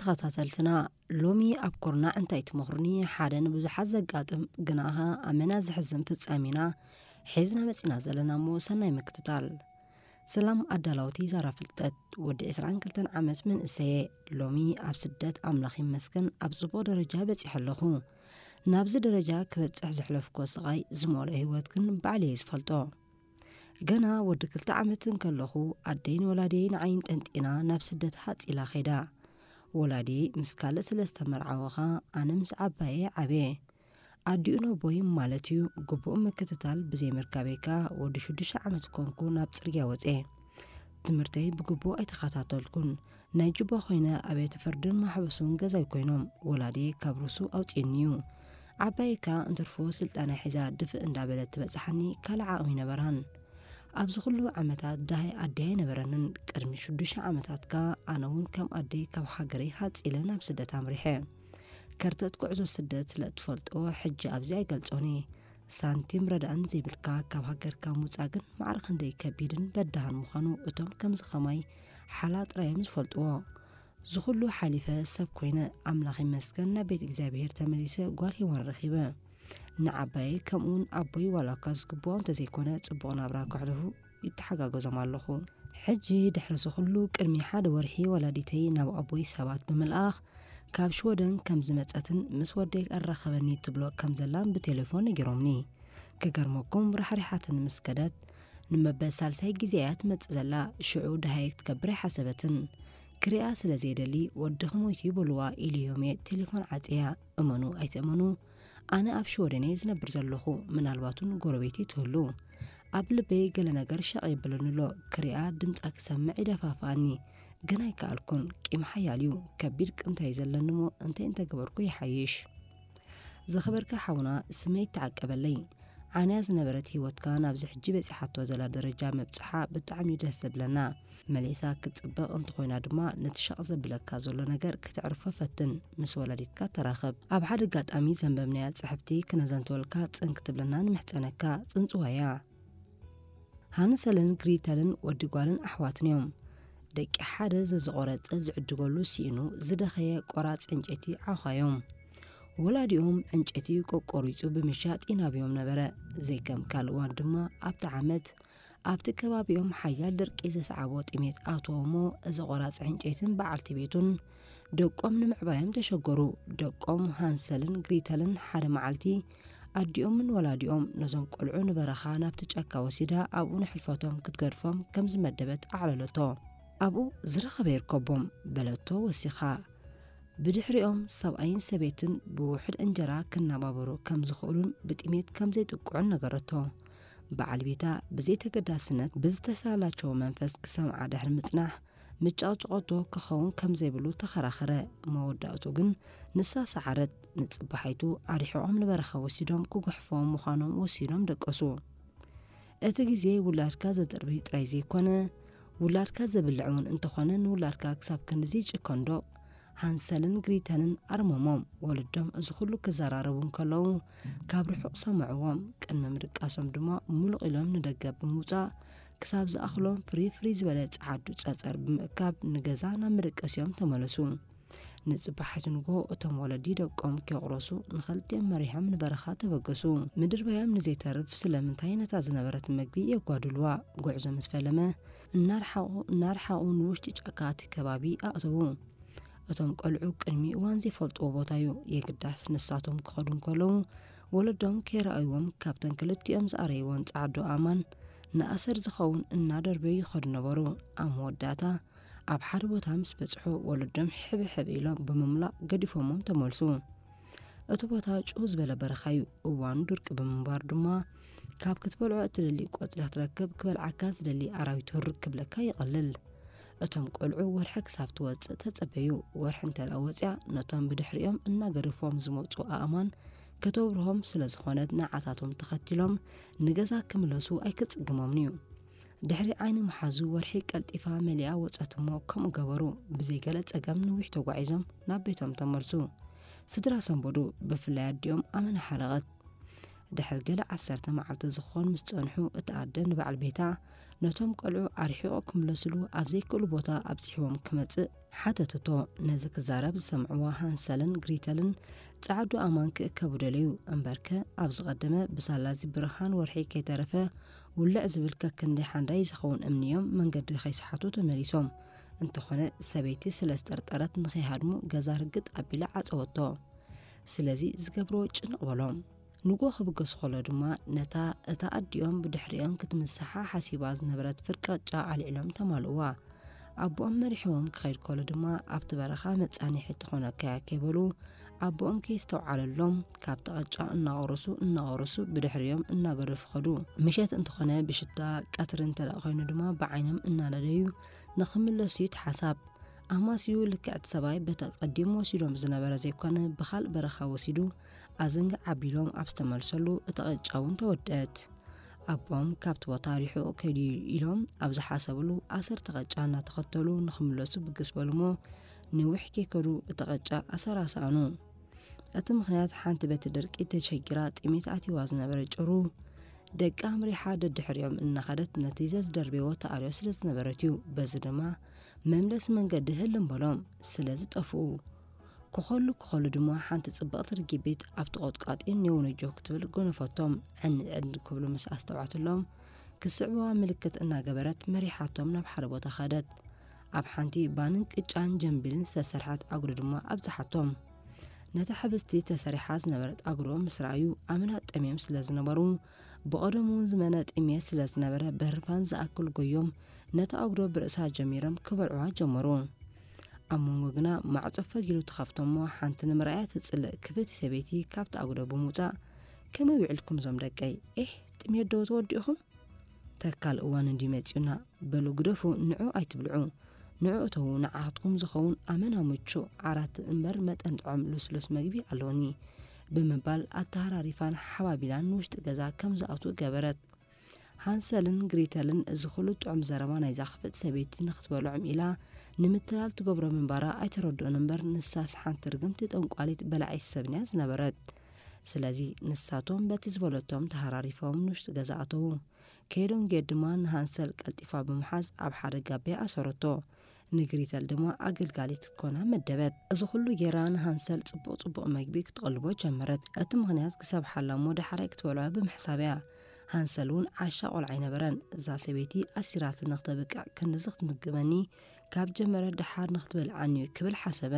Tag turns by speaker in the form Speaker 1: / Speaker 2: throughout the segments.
Speaker 1: ተኸታተልትና ሎሚ ኣብ ኮርና እንታይ ትመኽሩኒ ሓደ ንብዙሓት ዘጋጥም ግናኸ ኣመና ዝሕዝም ፍጻሜና ሒዝና መጺና ዘለና እሞ ሰናይ ምክትታል ሰላም ኣዳላውቲ ዛራ ፍልጠት ወዲ 22 ዓመት መንእሰየ ሎሚ ኣብ ስደት ኣምላኺ መስክን ኣብ ጽቡቕ ደረጃ በጺሕ ኣለኹ ናብዚ ደረጃ ክበጽሕ ዘሕለፍኮ ስቓይ ዝመልኦ ህይወት ግን ባዕልየ ዝፈልጦ ገና ወዲ ክልተ ዓመትን ከለኹ ኣደይን ወላደይ ንዓይን ጠንጢና ናብ ስደት ሓጺላ ኸይዳ ወላዲ ምስ ካልእ ስለ ዝተመርዓወኻ ኣነ ምስ ዓባየ ዓብየ ኣዲኡ ነቦይም ማለት እዩ ግቡኡ ምክትታል ብዘይምርካበይካ ወዲ 6ዱሽተ ዓመት ኮንኩ ናብ ፅርግያ ወፀ ትምህርተይ ብግቡእ ኣይተኸታተልኩን ናይ ጅባ ኮይነ ኣብየተ ፍርድን ማሕበሱን ገዛይ ኮይኖም ወላዲ ካብ ርሱ ኣውፂኒ እዩ ዓባይካ እንትርፎ ስልጣና ሒዛ ድፍእ እንዳበለት ትበፅሓኒ ካልእ ዓቕሚ ነበራን ኣብዚ ኩሉ ዓመታት ዳሃይ ኣደይ ኣይነበረንን ቅድሚ ሽዱሽተ ዓመታት ካ ኣነ እውን ከም ኣደይ ካብ ሃገረይ ሃፂለ ናብ ስደት ኣምሪሐ ከርተት ጉዕዞ ስደት ስለእትፈልጦ ሕጂ ኣብዚ ኣይገልጾኒ ሳንቲም ረዳእን ዘይብልካ ካብ ሃገርካ ምውፃእ ግን ማዕር ክንደይ ከቢድን በዳሃን ምዃኑ እቶም ከምዚ ኸማይ ሓላ ጥራዮም ዝፈልጥዎ ዝኹሉ ሓሊፈ ሰብ ኮይነ ኣምላኽ ይመስገን ናብ ቤት እግዚኣብሔር ተመሊሰ ጓል ሂዋን ረኺበ ንዓባይ ከምኡውን ኣቦይ ዋላ ካ ዝግብኦ እንተዘይኮነ ፅቡቕ ናብራ ክሕልፉ ይተሓጋገዞም ኣለኹ ሕጂ ድሕሪ ዝኽሉ ቅድሚ ሓደ ወርሒ ወላዲተይ ናብ ኣቦይ ሰባት ብምልኣኽ ካብ ሽወደን ከም ዝመፀትን ምስ ወደይ ኣራኸበኒ ትብሎ ከም ዘላን ብቴሌፎን ነጊሮምኒ ክገርመኩም ራሕሪሓትን ምስ ከደት ንመበል ሳልሳይ ግዜያ ትመፅእ ዘላ ሽዑ ድሃይ ክትገብር ኣይሓሰበትን ክሪኣ ስለ ዘይደሊ ወዲ ኽሞይቱ ይበልዋ ኢልዮሜ ቴሌፎን ዓፅያ እመኑ ኣይትእመኑ ኣነ ኣብ ሽወደነ ዝነብር ዘለኹ ምናልባትን ጎረቤት ይትህሉ ኣብ ልበይ ገለ ነገር ሸቕ ይብለኒሎ ክሪኣ ድምጻ ክሰምዕ ይደፋፍኣኒ ግን ኣይከኣልኩን ቂም ሓያል እዩ ከቢድ ቅምታይ ዘለኒ እንታይ እንተገበርኩ ይሓይሽ ዘኸበርካ ሓውና ስመይ ተዓቀበለይ ዓንያ ዝነበረት ህይወትካን ናብዚ ሕጂ በፂሓቶ ዘላ ደረጃ መብፅሓ ብጣዕሚ እዩ ደስ ዘብለና መሊእሳ ክትፅበቕ እንተኮይና ድማ ነቲ ሸቕ ዘብለካ ዘሎ ነገር ክትዕርፎ ፈትን ምስ ወላዲትካ ተራኸብ ኣብ ሓደ ኣጋጣሚ ዘንበብናያ ፅሕፍቲ ክነዘንትወልካ ፅንክ ትብለና ንምሕፀነካ ፅንፅዋያ ሃነሰለን ግሪተልን ወዲ ጓልን ኣሕዋትን እዮም ደቂ ሓደ ዘዝቆረፀ ዝዕድገሉ ስኢኑ ዝደኸየ ቆራፅ ዕንጨይቲ ዓኻዮም ولادیوم انجیتی کوکوریتو به مشات این آبیوم نبره. زیکم کالوان دما عبت عمد عبت کبابیوم حیال درک از سعوات امید آتومو از غرات انجیتن بعلت بیتون. دکم نمعبایم تشکرو. دکم هانسلن گریتلن حر معلتی. آدیوم من ولادیوم نزوم کلعون برخان عبت چک کوسیدا آبون حلفاتم کتگرفم کم زمدبت علی لتو. آبو زرخ بیرکبم بلتو وسیخه. ብድሕሪኦም ሰብኣይን ሰበይትን ብውሕድ እንጀራ ክናባበሩ ከም ዝኽእሉን ብጥሜት ከም ዘይጥቅዑን ነገረቶ በዓል ቤታ ብዘይተገዳስነት ብዝተሳላቸው መንፈስ ክሰምዓ ድሕሪ ምፅናሕ ምጫጭቆቶ ክኸውን ከም ዘይብሉ ተኸራኸረ መወዳእቱ ግን ንሳ ሰዓረት ንፅባሓይቱ ኣሪሕቖም ንበረኻ ወሲዶም ክጉሕፎም ምዃኖም ወሲኖም ደቀሱ እቲ ግዜ ውላድካ ዘጥርቢ ጥራይ ዘይኮነ ውላድካ ዘብልዕ እውን እንተኾነ ንውላድካ ክሳብ ክንዚ ጭከንዶ ሃንሰልን ግሪተንን ኣርሞሞም ወለዶም እዚ ኩሉ ክዘራረቡ ከለዉ ካብ ርሑቕ ሰምዕዎም ቅድሚ ምድቃሶም ድማ ሙሉቕ ኢሎም ንደገ ብምውፃእ ክሳብ ዝኣኽሎም ፍሪፍሪ ዝበለ ፀዓዱ ፀፀር ብምእካብ ንገዛ ናብ መደቀሲኦም ተመለሱ ንፅባሒት ንግሆ እቶም ወለዲ ደቆም ከቑረሱ ንኸልጥኦም መሪሖም ንበረኻ ተበገሱ ምድር በዮም ንዘይተርፍ ስለምንታይ ነታ ዝነበረት መግቢ የጓድልዋ ጉዕዞ ምስ ፈለመ እናርሓቑ እናርሓቑ ንውሽጢ ጫካቲ ከባቢ ኣእተዉ እቶም ቆልዑ ቅድሚ እዋን ዘይፈልጥዎ ቦታ እዩ የግዳስ ንሳቶም ክኸዱ እንከለዉ ወለዶም ከይረኣይዎም ካብተን ክልቲኦም ዝኣረይዎን ፃዓዶ ኣማን ንኣሰር ዝኸውን እናደርበዩ ይኸዱ ነበሩ ኣብ መወዳእታ ኣብ ሓደ ቦታ ምስ በፅሑ ወለዶም ሕብሕብ ኢሎም ብምምላእ ገዲፎሞም ተመልሱ እቲ ቦታ ጩሁ ዝበለ በረኻ እዩ እዋኑ ድርቂ ብምንባር ድማ ካብ ክትበልዖ እትደሊ ቆፅሊ ክትረክብ ክበልዓካ ዝደሊ ኣራዊት ርክብለካ ይቐልል اتم قلعو ورح كساب توز تتبيو ورح انتر اوزع نتم بدحريهم ان نغرفوهم زموتو اامان كتوبرهم سلزخوند نعطاتهم تختلهم نغزا كملسو اي كتس قمامنيو دحري عيني محازو ورحي كالتفا مليا وطاتمو كمو قبرو بزي قلت اقام نويح توقع عزم نابيتهم تمرسو سدراسن بودو ديوم امن حرغت ድሕሪ ገለ ዓሰርተ መዓልቲ ዝኾን ምስ ፀንሑ እቲ ኣደ ንበዓል ቤታ ነቶም ቆልዑ ኣርሒቖ ክምለስሉ ኣብ ዘይክእሉ ቦታ ኣብፅሕቦም ክመፅእ ሓተትቶ ነዚ ክዛረብ ዝሰምዕዎ ሃንሰልን ግሪተልን ፃዕዱ ኣማን ክእከቡ ደልዩ እምበርከ ኣብ ዝቐደመ ብሳላዚ ብርሃን ወርሒ ከይተረፈ ውልዕ ዝብል ከክንደይ ሓንዳይ ዝኸውን እምኒዮም መንገዲ ከይሰሓቱ ተመሊሶም እንተኾነ ሰበይቲ ስለ ዝጠርጠረት ንኸይሃድሙ ገዛ ርግጥ ኣቢላ ዓፀወቶ ስለዚ ዝገብሮ ጭንቕ በሎም نگو خب گس خالد ما نتا اتا آدیام بدحریان کت مسحه حسی باز نبرد فرق جا علیم تمالوا. آب وام مرحوم خیر خالد ما عبت برخه مت آنی حت خونه که کبلو. آب وام کیستو علیم کاب تاجا نعرسو نعرسو بدحریم نگرف خدو. مشت انت خونه بشتا کترن تلا خالد ما بعینم نردهیو نخمل سیت حساب. اما سیول که ات سبای بتا قدیم مزنا برزی کنه بخال برخه ኣዘንጋ ዓቢሎም ኣብ ዝተመልሰሉ እቲ ቕጫ እውን ተወድአት ኣቦም ካብቲ ቦታ ሪሑቕ ከይድ ኢሎም ኣብ ዝሓሰብሉ ኣሰርተ ቐጫ እናተኸተሉ ንኽምለሱ ሞ ንውሕ ከይከዱ እቲ ቐጫ ኣሰራሳኑ እቲ ምኽንያት ሓንቲ ቤቲ ደርቂ ተሸጊራ ጢሜት ኣትዋ ዝነበረ ጭሩ ደቂ ኣምሪሓ ደድሕሪኦም እናኸደት ነቲ ዘዝደርብዎ ተኣልዮ ስለ ዝነበረት እዩ በዚ ድማ መምለሲ መንገዲ ህል እምበሎም ስለ ዝጠፍኡ ክኸሉ ክኸሉ ድማ ሓንቲ ፅብቕቲ ርጊቢት ኣብቲ ቖጥቋጢን የውነጆህ ክትብል ጎነፈቶም ዕንዕን ክብሉ ምስ ኣስተውዓትሎም ክስዕብዋ ምልክት እናገበረት መሪሓቶም ናብ ሓደ ቦታ ኸደት ኣብ ሓንቲ ባንን ቅጫን ጀንቢልን ዝተሰርሐት ኣጉሪ ድማ ኣብዝሓቶም ነታ ሕብስቲ ተሰሪሓ ዝነበረት ኣጉሮ ምስ ረኣዩ ኣምናት ጠሜም ስለ ዝነበሩ ብቐደም እውን ዝመነ ጥሜት ስለ ዝነበረ ብህርፋን ዝኣክል ጎዮም ነቲ ኣጉዶ ብርእሳ ጀሚሮም ክበልዕዋ ጀመሩ ኣብ መንጎ ግና ማዕጾ ፈጊሉ ትኸፍቶም ሓንቲ ንምርኣያ ትጽልእ ክፍቲ ሰበይቲ ካብቲ ኣጉዶ ብምውፃእ ከመይ ውዕልኩም ዞም ደቀይ ኤሕ ጥሜት ዶ ተወዲኡኹም ተካል እዋን እንዲ እንዲመጺኡና በሉ ግደፉ ንዑ ኣይትብልዑ ንዑ እተዉ ንዓኻትኩም ዝኸውን ኣመና ምቹእ ዓራት እምበር መጠን ጥዖም ልስሉስ መግቢ ኣለዎኒ ብምባል ኣተሃራሪፋን ሓባቢላን ንውሽጢ ገዛ ከም ዝኣትኡ ገበረት ሃንሰልን ግሪተልን እዚ ኩሉ ጥዑም ዘረባ ናይዛ ክፍእቲ ሰበይቲ ንክትበልዖም ኢላ ንምትላል ትገብሮ ምንባራ ኣይተረድኡን እምበር ንሳስ ሓንቲ ርግምቲ ጠንቋሊት በላዒት ሰብንያ ዝነበረት ስለዚ ንሳቶም በቲ ዝበለቶም ተሃራሪፎም ንውሽጢ ገዛ ኣተዉ ከይዶም ጌድ ድማ ንሃንሰል ቀልጢፋ ብምሓዝ ኣብ ሓደ ጋቤ ኣሰረቶ ንግሪተል ድማ ኣገልጋሊት ክትኮና መደበት እዚ ኩሉ ጌራ ንሃንሰል ጽቡቕ ጽቡቕ መግቢ ክትቐልቦ ጀመረት እቲ ምኽንያት ክሳብ ሓላሞ ዳሓራይ ክትበልዖ ብምሕሳብ እያ ሃንሰል እውን ዓሻ ቆልዓ ኣይነበረን እዛ ሰበይቲ ኣሲራት ንኽተብቃዕ ክንዚ ክትምግበኒ ካብ ጀመረ ድሓር ንኽትበልዓኒ ክብል ሓሰበ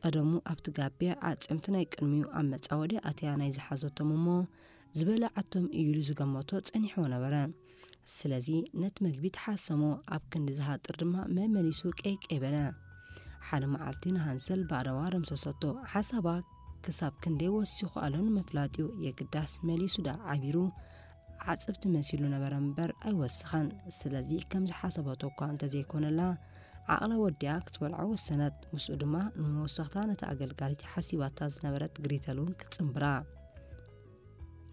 Speaker 1: ቀደሙ ኣብቲ ጋቤ ኣፅምቲ ናይ ቅድሚኡ ኣብ መፃወዲ ኣትያ ናይ ዝሓዘቶም እሞ ዝበላዓቶም እዩሉ ዝገመቶ ፀኒሕዎ ነበረ ስለዚ ነቲ መግቢ ተሓሰሞ ኣብ ክንዲ ዝሃጥር ድማ መመሊሱ ቀይቀይበለ ሓደ መዓልቲ ንሃንሰል ብኣረዋ ረምሰሰቶ ሓሳባ ክሳብ ክንደይ ወሲኹ ኣሎ ንምፍላጥ የግዳስ መሊሱ ዳ ዓቢሩ ዓፅብቲ መሲሉ ነበረ እምበር ኣይወስኸን ስለዚ ከምዝሓሰበቶ እኳ እንተዘይኮነላ ዓቕለ ወዲያ ክትበልዖ ወሰነት ምስኡ ድማ ንመወሰኽታ ነቲ ኣገልጋሊት ሓሲባታ ዝነበረት ግሪተል እውን ክትፅምብራ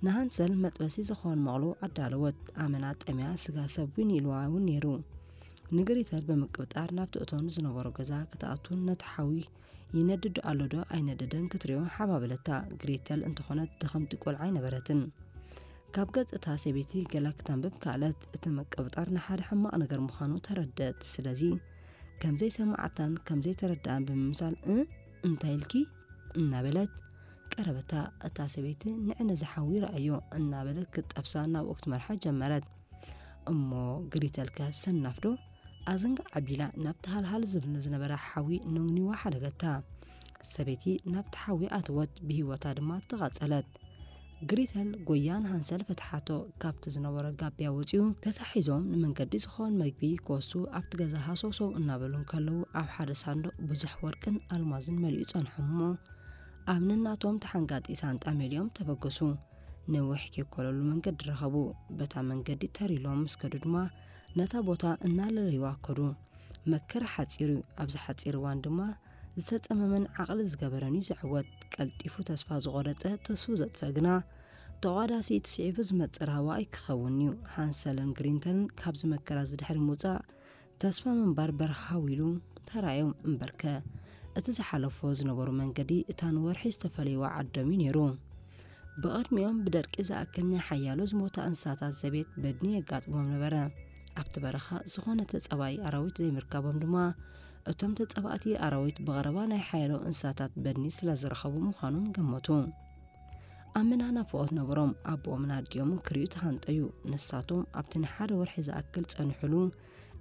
Speaker 1: ንሃንሰል መጥበሲ ዝኾን መቕሉ ኣዳለወት ኣመና ጠምያ ስጋ ሰብን ኢልዋ እውን ነይሩ ንግሪተል ብምቅብጣር ናብቲ እቶን ዝነበሮ ገዛ ክትኣቱን ነቲ ሓዊ ይነድድ ኣሎዶ ኣይነደደን ክትሪዮ ሓባብለታ ግሪተል እንተኾነት ድኸምቲ ቆልዓ ኣይነበረትን كاب قد اتاسي بيتي قلق تنبب كالت اتمك ابتار نحاري حما انا غر مخانو تردد سلازي كم زي سمعتان كم زي تردان بممسال ان انتايل نابلت كربتا اتاسي بيتي نعنا زحاوي رأيو انا بلد كت ابسانا وقت مرحا جمرد امو قريتا الكا سنفدو ازنق عبيلا نبت هال هال زبن زنبرا حاوي نوني واحد قتا سبيتي نبت حاوي اتوت بهي وطادما تغاد ግሪተል ጎያን ሃንሰል ፍትሓቶ ካብቲ ዝነበረ ጋቢያ ወፂኡ ተታሒዞም ንመንገዲ ዝኾን መግቢ ክወሱ ኣብቲ ገዛ ሃሶሶው እናበሉ ከለዉ ኣብ ሓደ ሳንዶቅ ብዙሕ ወርቅን ኣልማዝን መሊኡ ጸንሖም እሞ ኣብ ንናቶም ተሓንጋጢ ሳንጣ ሜልዮም ተበገሱ ንውሕኪ ከይኮለሉ መንገዲ ረኸቡ በታ መንገዲ ተሪሎም ምስከዱ ድማ ነታ ቦታ እናለለይዋከዱ ከዱ ሓፂሩ ኣብዚ ሓፂር እዋን ድማ ዝተፀመመን ዓቕሊ ዝገበረን እዩ ዘዕወት ቀልጢፉ ተስፋ ዝቖረፀ ተስፉ ዘጥፈ ግና ተቓዳሲ ትስዒቡ ዝመፅእ ረህዋይ ክኸውን እዩ ሃንሰለን ግሪንተንን ካብዚ መከራ ዝድሕሪ ምውፃእ ተስፋ ምንባር በረሃዊ ኢሉ ተራዮም እምበርከ እቲ ዝሓለፎ ዝነበሩ መንገዲ እታ ንወርሒ ዝተፈለይዋ ዓዶም እዩ ነይሩ ብቕድሚኦም ብደርቂ ዝኣክልኒ ሓያሎ ዝሞታ እንስሳታት ዘቤት በድኒ የጋጥሞም ነበረ ኣብቲ በረኻ ዝኾነ ተፀባይ ኣራዊት ዘይምርካቦም ድማ እቶም ተፀባእቲ ኣራዊት ብቐረባ ናይ ሓየሎ እንስሳታት በድኒ ስለ ዝረኸቡ ምዃኑን ገመቱ ኣብ ምና ናፍቆት ነበሮም ኣቦኦምና ድዮምን ክርዩ ተሃንጠዩ ንሳቶም ኣብቲ ንሓደ ወርሒ ዝኣክል ፀንሕሉ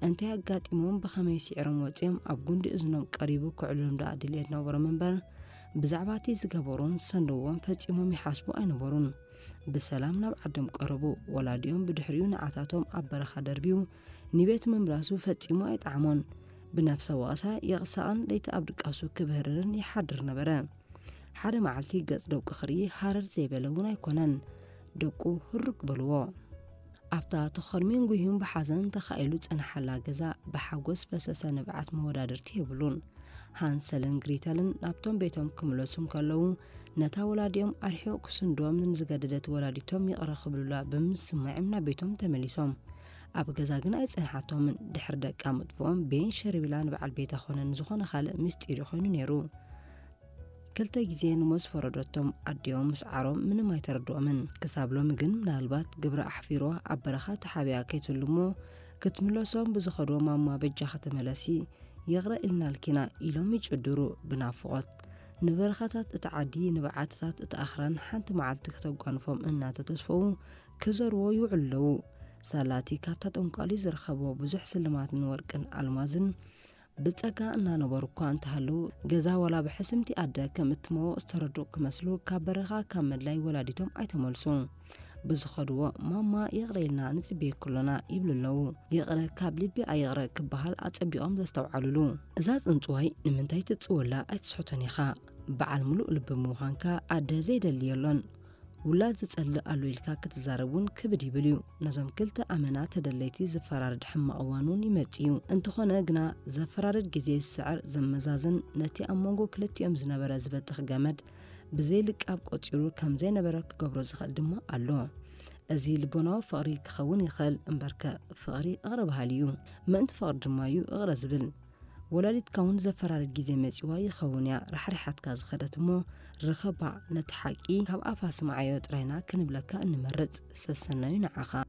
Speaker 1: እንታይ ኣጋጢሞም ብኸመይ ስዒሮም ወፂኦም ኣብ ጉንዲ እዝኖም ቀሪቡ ክዕሉም ዳኣ ድልየት ነበሮም እምበር ብዛዕባ እቲ ዝገበሩን ሰንደዎም ፈፂሞም ይሓስቡ ኣይነበሩን ብሰላም ናብ ዓዶም ቀረቡ ወላድኦም ብድሕሪኡ ንዓታቶም ኣብ በረኻ ደርብዩ ንቤት ምምላሱ ፈፂሙ ኣይጣዕሞን ብነፍሰ ወቐሳ የቕሳቕን ለይቲ ኣብ ድቃሱ ክብህርርን ይሓድር ነበረ ሓደ መዓልቲ ገጽ ደቁ ክርኢ ሃረር ዘይበለ እውን ኣይኮነን ደቁ ህሩግ በልዎ ኣብታ ተኸልሚን ጉሂን ብሓዘን ተኻኢሉ ጸንሓላ ገዛ ብሓጐስ ፈሰሰ ንብዓት መወዳድርቲ የብሉን ሃንሰልን ግሪተልን ናብቶም ቤቶም ክምለሱም ከለዉ ነታ ወላዲኦም ኣድሒቕ ክስንድዎም ንዝገደደት ወላዲቶም ይቕረ ኽብሉላ ብምስማዕም ናብ ቤቶም ተመሊሶም ኣብ ገዛ ግን ኣይፀንሓቶምን ድሕሪ ደቃ ምጥፍኦም ቤን ሸሪብላ ንበዓል ቤታ ኾነን ዝኾነ ኻልእ ምስጢር ኮይኑ ነይሩ ክልተ ግዜ ንሞዝ ፈረዶቶም ኣዲዮም ምስዓሮም ምንም ኣይተረድኦምን ክሳብ ሎሚ ግን ምናልባት ግብሪ ኣሕፊሮ ኣብ በረኻ ተሓብያ ከይትሉ እሞ ክትምለሶም ብዝኸዶ ማማ በጃ ከተመለሲ የቕረ ኢልናልኪና ኢሎም ይጭድሩ ብናፍቖት ንበረኻታት እቲ ዓዲ ንበዓትታት እቲ ኣኽራን ሓንቲ መዓልቲ ክተጓንፎም እናተተስፈው ክዘርዎ ይውዕሉ ኣለዉ ሳላቲ ካብታ ጠንቋሊ ዝረኸቦ ብዙሕ ስልማትን ወርቅን ኣልማዝን ብፀጋ እናነበሩ እኳ እንተሃለዉ ገዛ ወላ ብሕስምቲ ኣደ ከም እትመወቕ ዝተረድኡ ክመስሉ ካብ በረኻ ካብ መድላይ ወላዲቶም ኣይተመልሱ ብዝኸድዎ ማማ የቕረየልና ንፅቤ ኩሎና ይብሉ ኣለዉ የቕረ ካብ ልቢ ኣይቕረ ክበሃል ኣፀቢቖም ዘስተውዓልሉ እዛ ፅንፅዋይ ንምንታይ ትፅውላ ኣይትስሕቶን ኢኻ በዓል ሙሉእ ልቢ ምዃንካ ኣደ ዘይደልየሎን ولاد تسأل ألو إلكا كتزاربون كبدي بليو نظام كلتا أمنات دليتي زفرارد حما أوانون يمتيو انتخونا قنا زفرارد جزي السعر زمزازن نتي أمونغو كلتي أمزنا برازبتخ غامد بزيلك أبقو تيرو كمزينا براك قبرز خلدما ألو أزي البناو فقري كخوني خل أمبركة فقري أغرب هاليو ما انت فقر دمايو أغرز بل ወላዲትካ እውን ዘፈራርድ ግዜ መጺዋ ይኸውን እያ ራሕሪሓትካ ዝኸደት እሞ ርኸባ ነቲ ሓቂ ካብ ኣፋ ስማዓዮ ጥራይና ክንብለካ እንመርፅ ሰሰናዩ ንዓኻ